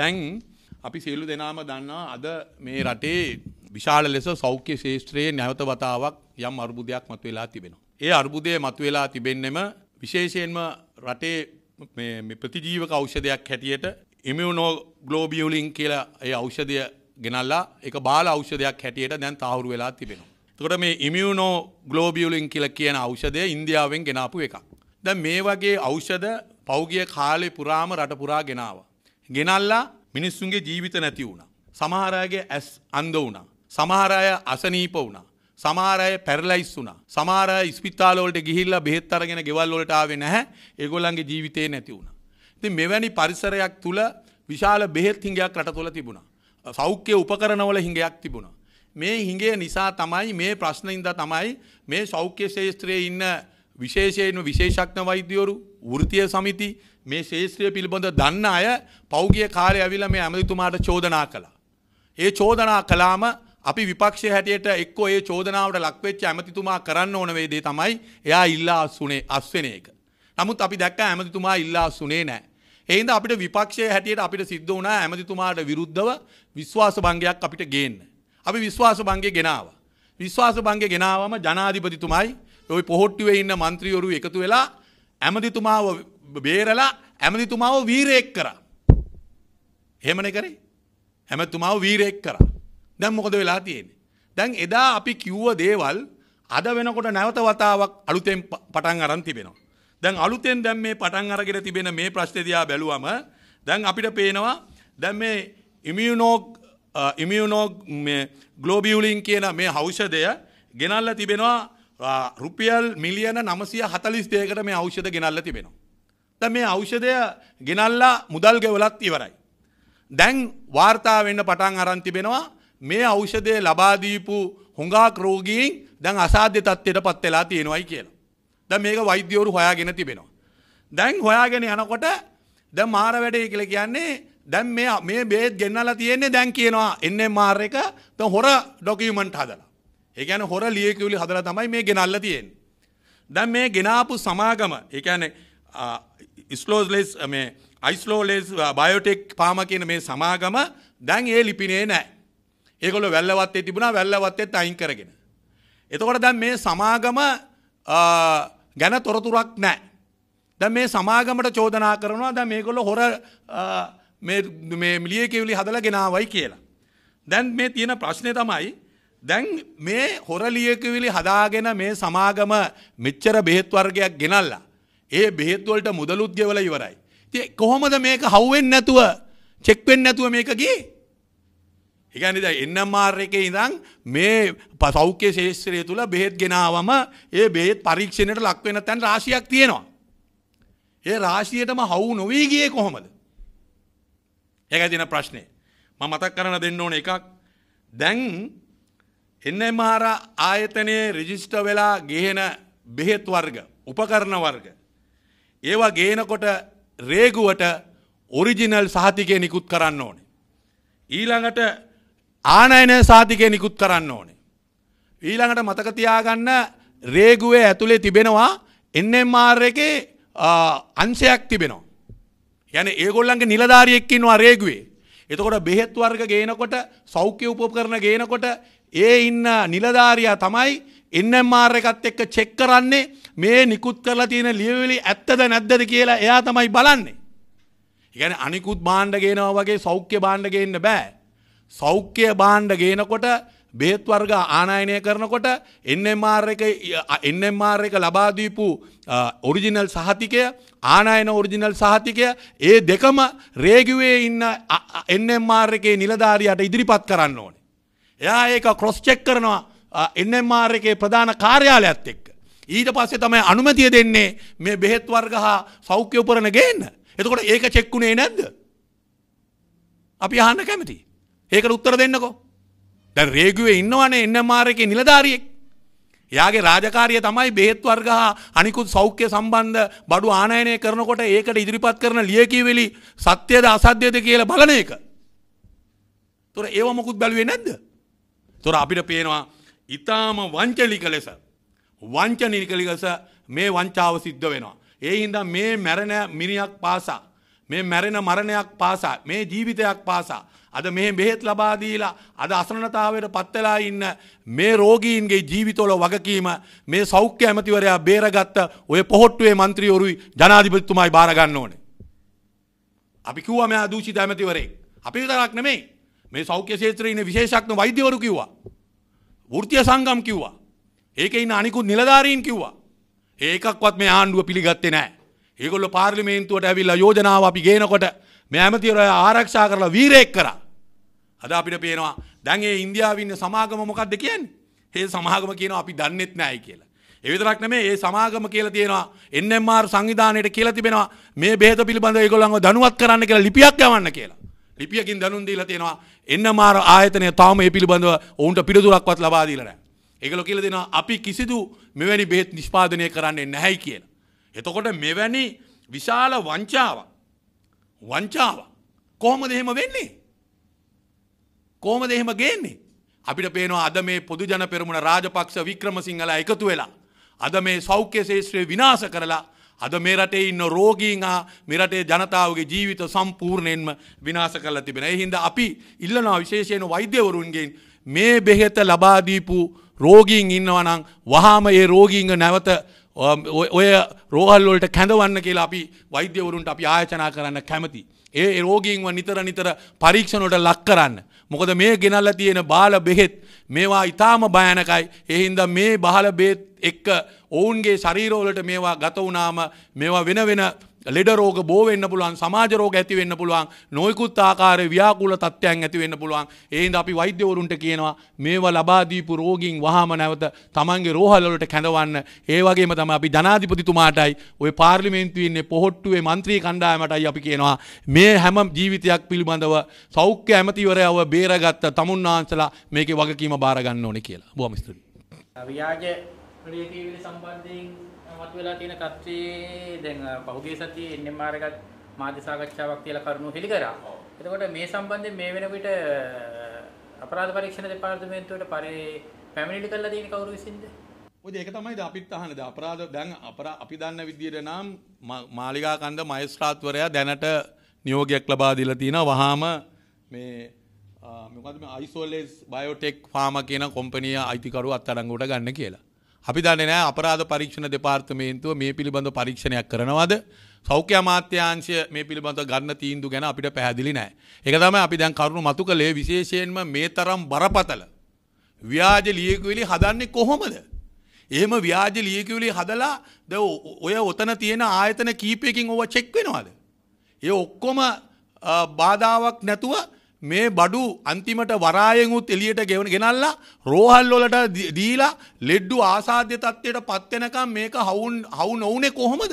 දැන් අපි සියලු දෙනාම දන්නවා අද මේ රටේ විශාල ලෙස සෞඛ්‍ය ශේෂත්‍රයේ නැවත වතාවක් යම් අර්බුදයක් මතුවෙලා තිබෙනවා. ඒ අර්බුදය මතුවෙලා තිබෙන්නෙම විශේෂයෙන්ම රටේ ප්‍රතිජීවක ඖෂධයක් හැටියට ඉමියුනෝ ග්ලෝබියුලින් කියලා ඒ ඖෂධය ගෙනල්ලා ඒක බාල ඖෂධයක් හැටියට දැන් තහවුරු වෙලා තිබෙනවා. එතකොට මේ ඉමියුනෝ ග්ලෝබියුලින් කියලා කියන ඖෂධය ඉන්දියාවෙන් ගෙනාපු එකක්. දැන් මේ වගේ ඖෂධ පෞගිය කාලේ පුරාම රට පුරා ගෙනාවා. ගෙනල්ලා මිනිස්සුන්ගේ ජීවිත නැති වුණා. සමහරයගේ ඇස් අන්ධ වුණා. සමහර අය අසනීප වුණා. සමහර අය පැරලයිස් වුණා. සමහර අය ස්පිතාල වලට ගිහිල්ලා බෙහෙත් අරගෙන ගෙවල් වලට ආවේ නැහැ. ඒගොල්ලන්ගේ ජීවිතේ නැති වුණා. ඉතින් මෙවැනි පරිසරයක් තුල විශාල බෙහෙත් හිඟයක් රට තුල තිබුණා. සෞඛ්‍ය උපකරණවල හිඟයක් තිබුණා. මේ හිඟය නිසා තමයි මේ ප්‍රශ්නින්ද තමයි මේ සෞඛ්‍ය ශේත්‍රයේ ඉන්න විශේෂයෙන්ම විශේෂඥ වෛද්‍යවරු වෘත්තීය සමිති මේ ශේත්‍රය පිළිබඳ දන්න අය පෞගිය කාලය ඇවිල්ලා මේ ඇමතිතුමාට චෝදනා කළා. ඒ චෝදනා කළාම අපි විපක්ෂය හැටියට එක්කෝ ඒ චෝදනාවට ලක්වෙච්ච ඇමතිතුමා කරන්න ඕන වේදේ තමයි එයා ඉල්ලා අස්සුනේ අස්වෙන එක. නමුත් අපි දැක්ක ඇමතිතුමා ඉල්ලා අස්සුනේ නැහැ. ඒ හින්දා අපිට විපක්ෂයේ හැටියට අපිට සිද්ධ වුණා ඇමතිතුමාට විරුද්ධව විශ්වාස භංගයක් අපිට ගේන්න. අපි විශ්වාස භංගය ගෙනාවා. විශ්වාස භංගය ගෙනාවම ජනාධිපතිතුමයි ওই පොහොට්ටුවේ ඉන්න മന്ത്രിවරු එකතු වෙලා ඇමතිතුමාව බේරලා ඇමතිතුමාව වීරයෙක් කරා. එහෙමනේ කරේ. ඇමතිතුමාව වීරයෙක් කරා. දැන් මොකද වෙලා තියෙන්නේ? දැන් එදා අපි කිව්ව දේවල් අද වෙනකොට නැවත වතාවක් අලුතෙන් පටන් අරන් තිබෙනවා. දැන් අලුතෙන් දැන් මේ පටන් අරගෙන තිබෙන මේ ප්‍රශ්නේ දිහා බැලුවම දැන් අපිට පේනවා දැන් මේ ඉමියුනෝග් ඉමියුනෝග් මේ ග්ලෝබියුලින් කියන මේ ඖෂධය ගෙනල්ලා තිබෙනවා රුපියල් මිලියන 942කට මේ ඖෂධ ගෙනල්ලා තිබෙනවා. ද මේ ඖෂධය ගෙනල්ලා මුදල් ගෙවලත් ඉවරයි. දැන් වාර්තා වෙන්න පටන් අරන්තිබෙනවා මේ ඖෂධය ලබාදීපු හොඟාක් රෝගීන් දැන් අසාධ්‍ය තත්ත්වයට පත් වෙලා තියෙනවයි කියලා. දැන් මේක වෛද්‍යවරු හොයාගෙන තිබෙනවා. දැන් හොයාගෙන යනකොට දැන් මාර වැඩේ කියලා කියන්නේ දැන් මේ මේ බේත් ගෙන්නලා තියෙන්නේ දැන් කියනවා එන්නේ මාර් එක දැන් හොර ඩොකියුමන්ට් හදලා. ඒ කියන්නේ හොර ලියකියුලි හදලා තමයි මේ ගෙනල්ලා තියෙන්නේ. දැන් මේ ගෙනාපු සමාගම ඒ කියන්නේ ඉස්ලෝස්ලෙස් මේ අයිස්ලෝලෙස් බයෝටෙක් පාම කියන මේ සමාගම දැන් ඒ ලිපිනේ නෑ. ඒකොල වැල්ලවත්තේ තිබුණා වැල්ලවත්තෙත් අයින් කරගෙන. එතකොට දැන් මේ සමාගම uh, ගැන තොරතුරක් නෑ. දැන් මේ සමාගමට චෝදනා කරනවා දැන් මේගොල්ලෝ හොර uh, මේ මේ මිලියකෙවිලි හදලා ගෙනාවයි කියලා. දැන් මේ තියෙන ප්‍රශ්නේ තමයි දැන් මේ හොර ලියකවිලි හදාගෙන මේ සමාගම මෙච්චර බෙහෙත් වර්ගයක් ගෙනල්ලා ඒ බෙහෙත්වලට මුදලුත් ගෙවල ඉවරයි. ඉතින් කොහොමද මේක හවුවෙන්නේ නැතුව චෙක් වෙන්නේ නැතුව මේක ගියේ? ඒ කියන්නේ දැන් NMR එකේ ඉඳන් මේ සෞඛ්‍ය ශාස්ත්‍රය තුල බෙහෙත් ගෙනාවම ඒ බෙහෙත් පරීක්ෂණයට ලක් වෙන තැන් රාශියක් තියෙනවා. ඒ රාශියටම හවු නොවී ගියේ කොහොමද? ඒකයි තියෙන ප්‍රශ්නේ. මම මතක් කරන දෙන්න ඕන එකක් දැන් එන්නමාර ආයතනයේ රෙජිස්ටර් වෙලා ගෙහෙන බෙහෙත් වර්ග, උපකරණ වර්ග ඒවා ගේනකොට රේගුවට ඔරිජිනල් සහතිකය නිකුත් කරන්න ඕනේ. ඊළඟට ආනයනය සාතිකය නිකුත් කරන්න ඕනේ. ඊළඟට මතකතියාගන්න රේගුවේ ඇතුළේ තිබෙනවා එන්නම්මාර් එකේ අන්සයක් තිබෙනවා. යන ඒගොල්ලන්ගේ නිලධාරියෙක්කින්වා රේගුවේ. එතකොට බෙහෙත් වර්ග ගේනකොට සෞඛ්‍ය උපකරණ ගේනකොට ඒ ඉන්න නිලධාරයා තමයි එන්නම්මාර එකත් එක්ක චෙක් කරන්නේ මේ නිකුත් කරලා තියෙන ලියවිලි ඇත්තද නැද්දද කියලා එයා තමයි බලන්නේ. ඉගැන අනිකුත් බාණ්ඩ ගේනවා වගේ සෞඛ්‍ය බාණ්ඩ ගේන්න බෑ. සෞඛ්‍ය බාණ්ඩ ගේනකොට බේත් වර්ග ආනායනය කරනකොට එන්නම්මාර එක එන්නම්මාර එක ලබා දීපු ඔරිජිනල් සහතිකය ආනායන ඔරිජිනල් සහතිකය ඒ දෙකම රේගුවේ ඉන්න එන්නම්මාර එකේ නිලධාරියට ඉදිරිපත් කරන්න ඕනේ. එයා ඒක ක්‍රොස් චෙක් කරනවා එන්නම්මාර් එකේ ප්‍රධාන කාර්යාලයත් එක්ක. ඊට පස්සේ තමයි අනුමැතිය දෙන්නේ මේ බෙහෙත් වර්ග හා සෞඛ්‍ය උපරණ ගේන්න. එතකොට ඒක චෙක්කුනේ නැද්ද? අපි අහන්න කැමතියි. ඒකට උත්තර දෙන්නකෝ. දැන් රේගුවේ ඉන්නවනේ එන්නම්මාර් එකේ නිලධාරියෙක්. එයාගේ රාජකාරිය තමයි බෙහෙත් වර්ග හා අනිකුත් සෞඛ්‍ය සම්බන්ධ බඩු ආනයනය කරනකොට ඒකට ඉදිරිපත් කරන ලියකියවිලි සත්‍යද අසත්‍යද කියලා බලන එක. තොර ඒව මොකුත් බැලුවේ නැද්ද? තොර අපිට පේනවා ඉතාම වංචලික ලෙස වංචනිකලි ලෙස මේ වංචාව සිද්ධ වෙනවා. ඒ හින්දා මේ මැරෙන මිනියක් පාසා මේ මැරෙන මරණයක් පාසා මේ ජීවිතයක් පාසා අද මෙහෙ බෙහෙත් ලබා දීලා අද අසරණතාවයට පත් වෙලා ඉන්න මේ රෝගීන්ගේ ජීවිතවල වගකීම මේ සෞඛ්‍ය ඇමතිවරයා බේරගත්ත ඔය පොහොට්ටුවේ മന്ത്രിවරුයි ජනාධිපතිතුමායි බාර ගන්න ඕනේ. අපි කිව්වා මෙයා දූෂිත ඇමතිවරයෙක්. අපි විතරක් නෙමෙයි. මේ සෞඛ්‍ය ක්ෂේත්‍රයේ ඉන්න විශේෂඥ වෛද්‍යවරු කිව්වා. වෘතිය සංගම් කිව්වා. ඒක ඉන්න අනිකුත් නිලධාරීන් කිව්වා. ඒකක්වත් මේ ආණ්ඩුව පිළිගත්තේ නෑ. ඒගොල්ලෝ පාර්ලිමේන්තුවට ඇවිල්ලා යෝජනාව අපි ගේනකොට මේ ඇමතිවරයා ආරක්ෂා කරලා වීරයෙක් කරා. අද අපිට පේනවා දැන් ඒ ඉන්දියාවේ ඉන්න සමාගම මොකක්ද කියන්නේ? ඒ සමාගම කියනවා අපි දන්නෙත් නෑයි කියලා. ඒ විතරක් නෙමෙයි ඒ සමාගම කියලා තියෙනවා NMR සංවිධානයේට කියලා තිබෙනවා මේ බෙහෙත පිළිබඳව ඒගොල්ලන්ව දැනුවත් කරන්න කියලා ලිපියක් යවන්න කියලා. ලිපියකින් දැනුම් දීලා තියෙනවා එන්නමාර ආයතනය තාම මේ පිළිබඳව ඔවුන්ට පිළිතුරක්වත් ලබා දීලා නැහැ. ඒගොල්ලෝ කියලා දෙනවා අපි කිසිදු මෙවැනි බෙහෙත් නිෂ්පාදනය කරන්නේ නැහැයි කියලා. එතකොට මෙවැනි විශාල වංචාව වංචාව කොහොමද එහෙම වෙන්නේ? කොහොමද එහෙම ගේන්නේ? අපිට පේනවා අද මේ පොදු ජන පෙරමුණ රාජපක්ෂ වික්‍රමසිංහලා එකතු වෙලා අද මේ සෞඛ්‍ය ශේෂ්ත්‍රය විනාශ කරලා අද මේ රටේ ඉන්න රෝගීන් හා මේ රටේ ජනතාවගේ ජීවිත සම්පූර්ණයෙන්ම විනාශ කරලා තිබෙනවා. ඒ හින්දා අපි ඉල්ලනවා විශේෂයෙන් වෛද්‍යවරුන්ගෙන් මේ බෙහෙත ලබා දීපු රෝගීන් ඉන්නවා නම් වහාම ඒ රෝගීන්ව නැවත ඔය රෝහල් වලට කැඳවන්න කියලා අපි වෛද්‍යවරුන්ට අපි ආයෝජනා කරන්න කැමතියි. ඒ රෝගීන්ව නිතර නිතර පරීක්ෂණොට ලක් කරන්න. මොකද මේ ගෙනල්ල තියෙන බාල බෙහෙත් මේවා ඉතාම භයනකයි එහින්ද මේ බාල බේත් එක්ක ඔවුන්ගේ ශරීරෝලට මේවා ගත වුනාම මේවා වෙන වෙන ලෙඩ රෝග බෝ වෙන්න පුළුවන් සමාජ රෝග ඇති වෙන්න පුළුවන් නොයෙකුත් ආකාරයේ ව්‍යාකූල තත්ත්වයන් ඇති වෙන්න පුළුවන් ඒ හින්දා අපි වෛද්‍යවරුන්ට කියනවා මේවා ලබා දීපු රෝගීන් වහාම නැවත තමන්ගේ රෝහල් වලට කැඳවන්න ඒ වගේම තමයි අපි ජනාධිපතිතුමාටයි ওই පාර්ලිමේන්තුවේ ඉන්නේ පොහොට්ටුවේ മന്ത്രി කණ්ඩායමටයි අපි කියනවා මේ හැම ජීවිතයක් පිළිබඳව සෞඛ්‍ය ඇමතිවරයව බේරගත්ත තමුන්නාන්සලා මේකේ වගකීම බාර ගන්න ඕනේ කියලා බොහොම ස්තුතියි ව්‍යාජ ප්‍රතිවිලි සම්බන්ධයෙන් මත වෙලා තියෙන කත්වේ දැන් පහුගිය සතියේ NMR එකත් මාධ්‍ය සාකච්ඡාවක් තියලා කරුණු හෙළි කරා. එතකොට මේ සම්බන්ධයෙන් මේ වෙනකොට අපරාධ පරීක්ෂණ දෙපාර්තමේන්තුවට පරි පැමිණිලි කරලා තියෙන කවුරු විසින්ද? ඔය ඒක තමයි අපිත් අහන්නේ. අපරාධ දැන් අපරා අපි දන්න විදියට නම් මාලිගා කන්ද මහේස්ත්‍රාත්වරයා දැනට නියෝගයක් ලබා දීලා තිනවා. වහාම මේ මොකද්ද මේ අයිසෝලේස් බයෝටෙක් ෆාම කියන කොම්පැනිය අයිතිකරු අත්අඩංගුවට ගන්න කියලා. අපි දන්නේ නෑ අපරාධ පරීක්ෂණ දෙපාර්තමේන්තුව මේ පිළිබඳ පරීක්ෂණයක් කරනවද සෞඛ්‍ය අමාත්‍යාංශය මේ පිළිබඳ ගන්න තීන්දුව ගැන අපිට පැහැදිලි නෑ. ඒක තමයි අපි දැන් කරුණු මතු කළේ විශේෂයෙන්ම මේ තරම් බරපතල ව්‍යාජ ලියකියවිලි හදන්නේ කොහොමද? එහෙම ව්‍යාජ ලියකියවිලි හදලා ද ඔය ඔතන තියෙන ආයතන කීපයකින් ඕවා චෙක් වෙනවද? ඒ ඔක්කොම බාධාවක් නැතුව මේ බඩු අන්තිමට වරායෙන්ුත් එලියට ගෙවන ගෙනල්ලා රෝහල් වලට දීලා ලෙඩ්ඩු ආසාධ්‍ය තත්ත්වයට පත් වෙනකම් මේක හවුන් හවු නොවුනේ කොහොමද?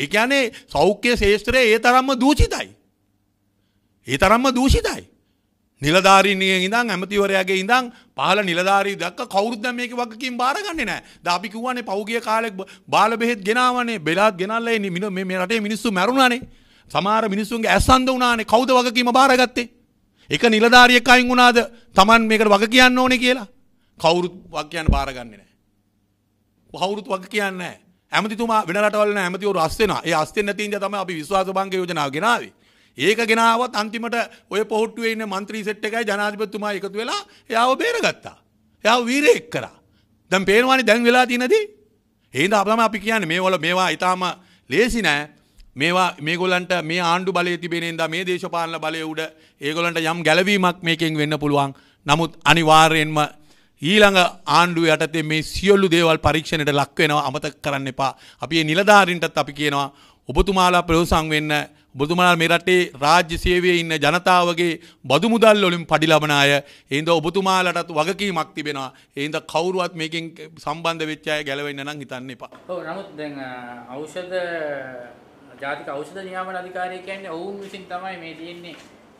ඒ කියන්නේ සෞඛ්‍ය ශාස්ත්‍රයේ ඒ තරම්ම දූෂිතයි. ඒ තරම්ම දූෂිතයි. නිලධාරීන්ගෙන් ඉඳන් ඇමතිවරයාගේ ඉඳන් පහළ නිලධාරී දක්වා කවුරුත් දැන් මේකේ වගකීම් බාරගන්නේ නැහැ. දැන් අපි කියවනේ පහුගිය කාලේ බාල බෙහෙත් ගෙනාවනේ, බෙලාත් ගෙනල්ලා මේ රටේ මිනිස්සු මැරුණානේ. සමහර මිනිස්සුන්ගේ ඇස් අන්ධ වුණානේ. කවුද වගකීම බාරගත්තේ? එක නිලධාරියක් අයින් වුණාද Taman මේකට වග කියන්න ඕනේ කියලා? කවුරුත් වග කියන්න බාරගන්නේ නැහැ. කවුරුත් වග කියන්නේ නැහැ. ඇමතිතුමා වෙන රටවල නැහැ ඇමතිවරු අස් වෙනවා. ඒ අස් වෙන්නේ නැති ඉඳලා තමයි අපි විශ්වාස බංක යෝජනාව ගෙනාවේ. ඒක ගෙනාවත් අන්තිමට ඔය පොහොට්ටුවේ ඉන්න മന്ത്രി සෙට් එකයි ජනාධිපතිතුමා එකතු වෙලා එයාව බේරගත්තා. එයාව වීරයෙක් කරා. දැන් පේනවනේ දැන් වෙලා තියෙනදී. එහෙනම් අපලම අපි කියන්නේ මේවල මේවා ඊටාම ලේසි නෑ. මේවා මේගොලන්ට මේ ආණ්ඩු බලය තිබෙනෙන්ද මේ දේශපාලන බලය උඩ ඒගොලන්ට යම් ගැලවීමක් මේකෙන් වෙන්න පුළුවන් නමුත් අනිවාර්යෙන්ම ඊළඟ ආණ්ඩුව යටතේ මේ සියල්ලු දේවල් පරීක්ෂණයට ලක්වෙනවා අමතක කරන්න එපා අපි නිලධාරින්ටත් අපි කියනවා ඔබතුමාලා ප්‍රයෝසං වෙන්න බොතුමාල් මේ රටේ රාජ්‍ය සේවයේ ඉන්න ජනතාවගේ බදු මුදල් වලින් පඩි ලබන අය එහෙනම් ඔබතුමාලටත් වගකීමක් තිබෙනවා එහෙනම් කවුරුවත් මේකෙන් සම්බන්ධ වෙච්ච අය ගැලවෙන්න නම් හිතන්න එපා ඔව් නමුත් දැන් ඖෂධ ජාතික ඖෂධ නියාමන අධිකාරිය කියන්නේ ඔවුන් විසින් තමයි මේ තියෙන්නේ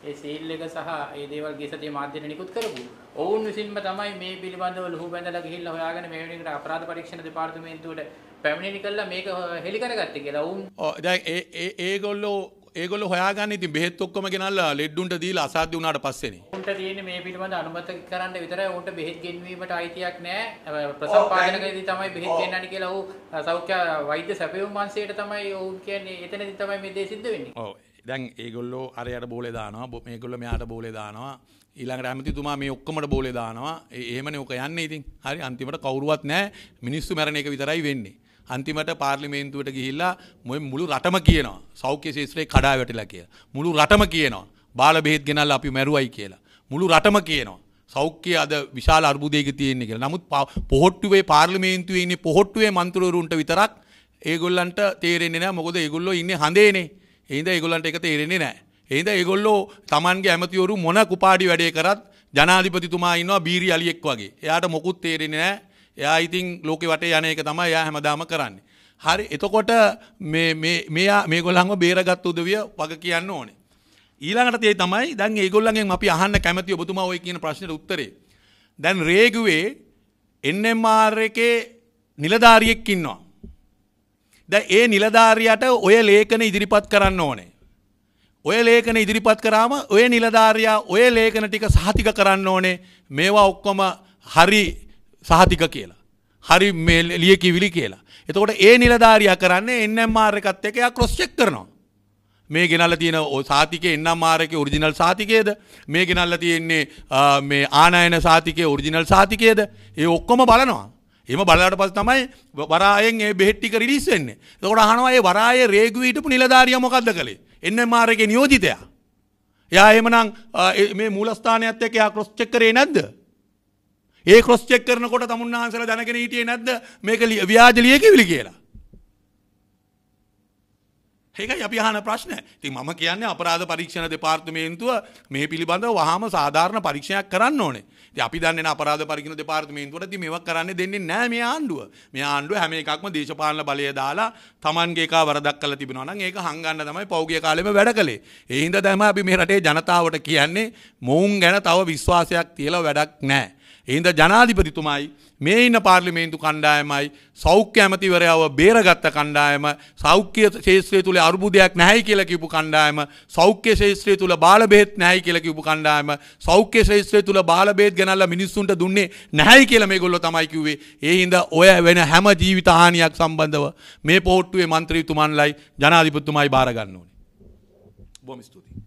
ඒ සීල් එක සහ ඒ දේවල් ගෙසතිය මාධ්‍යට නිකුත් කරපු. ඔවුන් විසින්ම තමයි මේ පිළිබඳව ලුහු බැඳලා ගිහිල්ලා හොයාගෙන මේ වෙනකොට අපරාධ පරීක්ෂණ දෙපාර්තමේන්තුවට පැමිණිලි කළා මේක හෙලි කරගත්තේ කියලා. ඔවුන් ඔව් දැන් ඒ ඒ ඒගොල්ලෝ ඒගොල්ල හොයාගන්න ඉතින් බෙහෙත් ඔක්කොම ගෙනල්ලා ලෙඩ්ඩුන්ට දීලා අසාධ්‍ය වුණාට පස්සේනේ. උන්ට තියෙන්නේ මේ පිළිබඳ අනුමත කරන්න විතරයි උන්ට බෙහෙත් ගෙන්වීමට අයිතියක් නැහැ. ප්‍රසව පාදනකදී තමයි බෙහෙත් ගෙන්නන්නේ කියලා ඔහු සෞඛ්‍ය වෛද්‍ය සැපයුම් මන්සියට තමයි ඔහු කියන්නේ එතනදී තමයි මේ දේ සිද්ධ වෙන්නේ. ඔව්. දැන් ඒගොල්ලෝ අරයට බෝලේ දානවා. මේගොල්ලෝ මෙයාට බෝලේ දානවා. ඊළඟට ඇමතිතුමා මේ ඔක්කොමට බෝලේ දානවා. එහෙමනේ ඔක යන්නේ ඉතින්. හරි අන්තිමට කවුරුවත් නැහැ. මිනිස්සු මැරණ එක විතරයි වෙන්නේ. අන්තිමට පාර්ලිමේන්තුවට ගිහිල්ලා මොය මුළු රටම කියනවා සෞඛ්‍ය ශේත්‍රයේ කඩා වැටිලා කියලා. මුළු රටම කියනවා බාල බෙහෙත් ගෙනල්ලා අපි මැරුවයි කියලා. මුළු රටම කියනවා සෞඛ්‍ය අද විශාල අර්බුදයක තියෙන්නේ කියලා. නමුත් පොහොට්ටුවේ පාර්ලිමේන්තුවේ ඉන්නේ පොහොට්ටුවේ මන්ත්‍රවරුන්ට විතරක් ඒගොල්ලන්ට තේරෙන්නේ නැහැ. මොකද ඒගොල්ලෝ ඉන්නේ හඳේනේ. ඒ හින්දා ඒගොල්ලන්ට ඒක තේරෙන්නේ නැහැ. ඒ හින්දා ඒගොල්ලෝ Tamanගේ ඇමතිවරු මොන කුපාඩි වැඩේ කරත් ජනාධිපතිතුමා ඉන්නවා බීරි අලියෙක් වගේ. එයාට මොකුත් තේරෙන්නේ නැහැ. එයා ඉතින් ලෝකෙ වටේ යන එක තමයි එයා හැමදාම කරන්නේ. හරි එතකොට මේ මේ මෙයා මේගොල්ලන්ව බේරගත් උදවිය වග කියන්න ඕනේ. ඊළඟට තේ තමයි දැන් ඒගොල්ලන්ගෙන් අපි අහන්න කැමති ඔබතුමා ওই කියන ප්‍රශ්නෙට උත්තරේ. දැන් රේගුවේ NMR එකේ නිලධාරියෙක් ඉන්නවා. දැන් ඒ නිලධාරියට ඔය ලේඛන ඉදිරිපත් කරන්න ඕනේ. ඔය ලේඛන ඉදිරිපත් කරාම ඔය නිලධාරියා ඔය ලේඛන ටික සහතික කරන්න ඕනේ. මේවා ඔක්කොම හරි සහතික කියලා. හරි මේ ලියකිවිලි කියලා. එතකොට ඒ නිලධාරියා කරන්නේ NMR එකත් එක්ක එයා ක්‍රොස් චෙක් කරනවා. මේ ගෙනල්ලා තියෙන සාතිකේ NMR එකේ ඔරිජිනල් සාතිකේද? මේ ගෙනල්ලා තියෙන්නේ මේ ආනයන සාතිකේ ඔරිජිනල් සාතිකේද? ඒ ඔක්කොම බලනවා. එහෙම බලලාට පස්සේ තමයි වරායෙන් මේ බෙහෙත් ටික රිලීස් වෙන්නේ. එතකොට අහනවා මේ වරායේ රේගුව හිටපු නිලධාරියා මොකද්ද කළේ? NMR එකේ නියෝජිතයා. එයා එහෙමනම් මේ මූලස්ථානයත් එක්ක එයා ක්‍රොස් චෙක් කරේ නැද්ද? ඒ කොස්චෙක් කරනකොට තමුන්හන්සල දැනගෙන හිටියේ නැද්ද මේක ව්‍යාජලිය කිවිලි කියලා. ඒකයි අපි අහන ප්‍රශ්න. ඉතින් මම කියන්නේ අපරාධ පරීක්ෂණ දෙපාර්තමේන්තුව මේ පිළිබඳව වහාම සාධාරණ පරීක්ෂණයක් කරන්න ඕනේ. ඉතින් අපි දන්නේ නැහැ අපරාධ පරීක්ෂණ දෙපාර්තමේන්තුවට ඉතින් මේවා කරන්න දෙන්නේ නැහැ මේ ආණ්ඩුව. මේ ආණ්ඩුව හැම එකක්ම දේශපාලන බලය දාලා Tamanගේ එකා වරදක් කරලා තිබෙනවා නම් ඒක හංගන්න තමයි පෞගිය කාලෙම වැඩ කළේ. ඒ හින්දා තමයි අපි මේ රටේ ජනතාවට කියන්නේ මොවුන් ගැන තව විශ්වාසයක් තියලා වැඩක් නැහැ. එහින්ද ජනාධිපතිතුමයි මේ ඉන්න පාර්ලිමේන්තු කණ්ඩායමයි සෞඛ්‍ය ඇමතිවරයව බේරගත්ත කණ්ඩායම සෞඛ්‍ය ශේත්‍රය තුළ අර්බුදයක් නැහැයි කියලා කිව්පු කණ්ඩායම සෞඛ්‍ය ශේත්‍රය තුළ බාල බෙහෙත් නැහැයි කියලා කිව්පු කණ්ඩායම සෞඛ්‍ය ශේත්‍රය තුළ බාල බෙහෙත් ගෙනල්ලා මිනිස්සුන්ට දුන්නේ නැහැයි කියලා මේගොල්ලෝ තමයි කිව්වේ. ඒ හින්දා ඔය වෙන හැම ජීවිත හානියක් සම්බන්ධව මේ පොට්ටුවේ മന്ത്രിතුමන්ලයි ජනාධිපතිතුමයි බාර ගන්න ඕනේ. බොහොම ස්තුතියි.